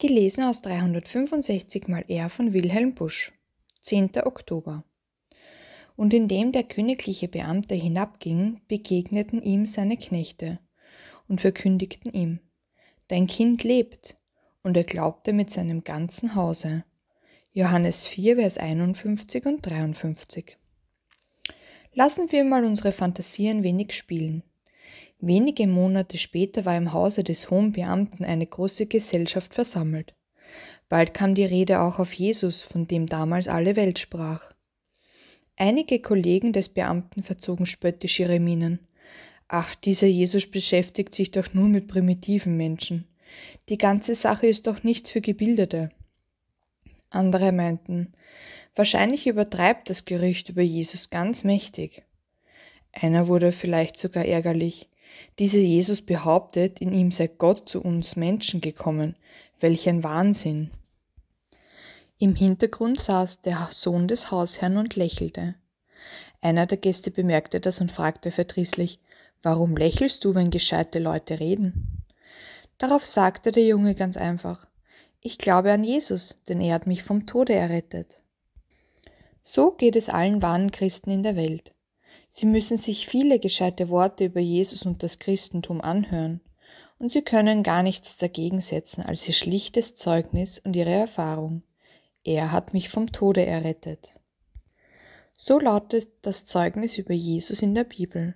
Gelesen aus 365 mal R von Wilhelm Busch. 10. Oktober. Und indem der königliche Beamte hinabging, begegneten ihm seine Knechte und verkündigten ihm, Dein Kind lebt, und er glaubte mit seinem ganzen Hause. Johannes 4, Vers 51 und 53. Lassen wir mal unsere Fantasie ein wenig spielen. Wenige Monate später war im Hause des hohen Beamten eine große Gesellschaft versammelt. Bald kam die Rede auch auf Jesus, von dem damals alle Welt sprach. Einige Kollegen des Beamten verzogen spöttisch ihre Minen. Ach, dieser Jesus beschäftigt sich doch nur mit primitiven Menschen. Die ganze Sache ist doch nichts für Gebildete. Andere meinten, wahrscheinlich übertreibt das Gerücht über Jesus ganz mächtig. Einer wurde vielleicht sogar ärgerlich. Dieser Jesus behauptet, in ihm sei Gott zu uns Menschen gekommen. Welch ein Wahnsinn! Im Hintergrund saß der Sohn des Hausherrn und lächelte. Einer der Gäste bemerkte das und fragte verdrießlich, warum lächelst du, wenn gescheite Leute reden? Darauf sagte der Junge ganz einfach, ich glaube an Jesus, denn er hat mich vom Tode errettet. So geht es allen wahren Christen in der Welt. Sie müssen sich viele gescheite Worte über Jesus und das Christentum anhören, und sie können gar nichts dagegen setzen als ihr schlichtes Zeugnis und ihre Erfahrung. Er hat mich vom Tode errettet. So lautet das Zeugnis über Jesus in der Bibel.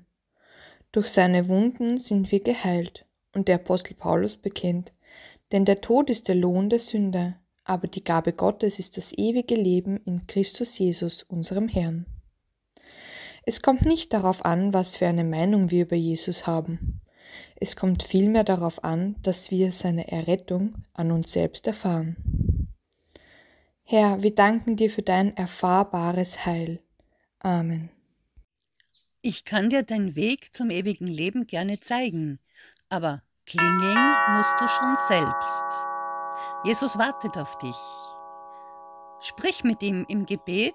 Durch seine Wunden sind wir geheilt, und der Apostel Paulus bekennt, denn der Tod ist der Lohn der Sünde, aber die Gabe Gottes ist das ewige Leben in Christus Jesus, unserem Herrn. Es kommt nicht darauf an, was für eine Meinung wir über Jesus haben. Es kommt vielmehr darauf an, dass wir seine Errettung an uns selbst erfahren. Herr, wir danken dir für dein erfahrbares Heil. Amen. Ich kann dir deinen Weg zum ewigen Leben gerne zeigen, aber klingeln musst du schon selbst. Jesus wartet auf dich. Sprich mit ihm im Gebet